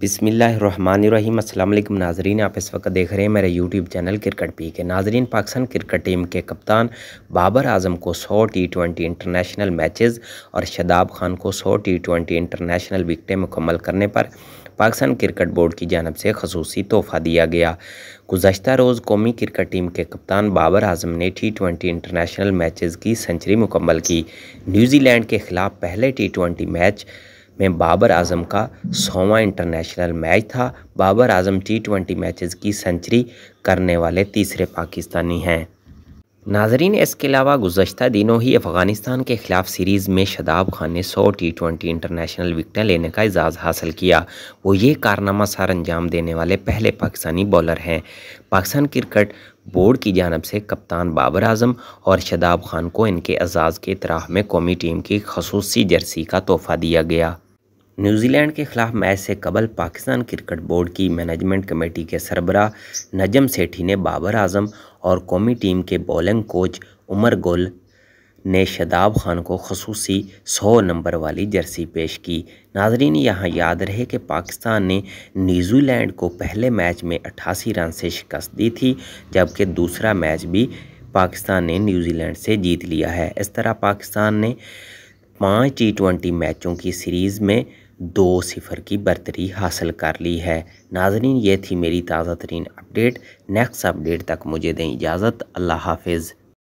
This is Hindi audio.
बिसमीम अल्लाम नाजरीन आप इस वक्त देख रहे हैं मेरे यूट्यूब चैनल क्रिकेट पी के नाजरीन पाकिस्तान क्रिकेट टीम के कप्तान बाबर आजम को 100 टी ट्वेंटी इंटरनेशनल मैचेस और शदाब खान को 100 टी ट्वेंटी इंटरनेशनल विकटें मुकम्मल करने पर पाकिस्तान क्रिकेट बोर्ड की जानब से खसूसी तोहफ़ा दिया गया गुजशत रोज़ कौमी क्रिकेट टीम के कप्तान बाबर आजम ने टी ट्वेंटी इंटरनेशनल मैचज़ की सेंचुरी मुकम्मल की न्यूजीलैंड के ख़िलाफ़ पहले टी ट्वेंटी मैच में बाबर आजम का सौवा इंटरनेशनल मैच था Babar Azam T twenty matches की सेंचुरी करने वाले तीसरे पाकिस्तानी हैं नाजरीन इसके अलावा गुजशत दिनों ही अफ़गानिस्तान के ख़िलाफ़ सीरीज़ में शदाब खान ने सौ टी ट्वेंटी इंटरनेशनल विकटें लेने का एजाज़ हासिल किया वो ये कारनामा सार अंजाम देने वाले पहले पाकिस्तानी बॉलर हैं पाकिस्तान क्रिकेट बोर्ड की जानब से कप्तान बाबर आजम और शदाब खान को इनके एजाज़ के इतराह में कौमी टीम की खसूसी जर्सी का तोहफ़ा दिया गया न्यूजीलैंड के खिलाफ मैच से कबल पाकिस्तान क्रिकेट बोर्ड की मैनेजमेंट कमेटी के सरबरा नजम सेठी ने बाबर आजम और कौमी टीम के बॉलिंग कोच उमर गुल ने शदाब खान को खसूसी 100 नंबर वाली जर्सी पेश की नाजरीन यहाँ याद रहे कि पाकिस्तान ने न्यूजीलैंड को पहले मैच में 88 रन से शिकस्त दी थी जबकि दूसरा मैच भी पाकिस्तान ने न्यूजीलैंड से जीत लिया है इस तरह पाकिस्तान ने पाँच टी ट्वेंटी मैचों की सीरीज़ में दो सिफर की बर्तरी हासिल कर ली है नाजरीन ये थी मेरी ताज़ा तरीन अपडेट नेक्स्ट अपडेट तक मुझे दें इजाज़त अल्लाह हाफिज़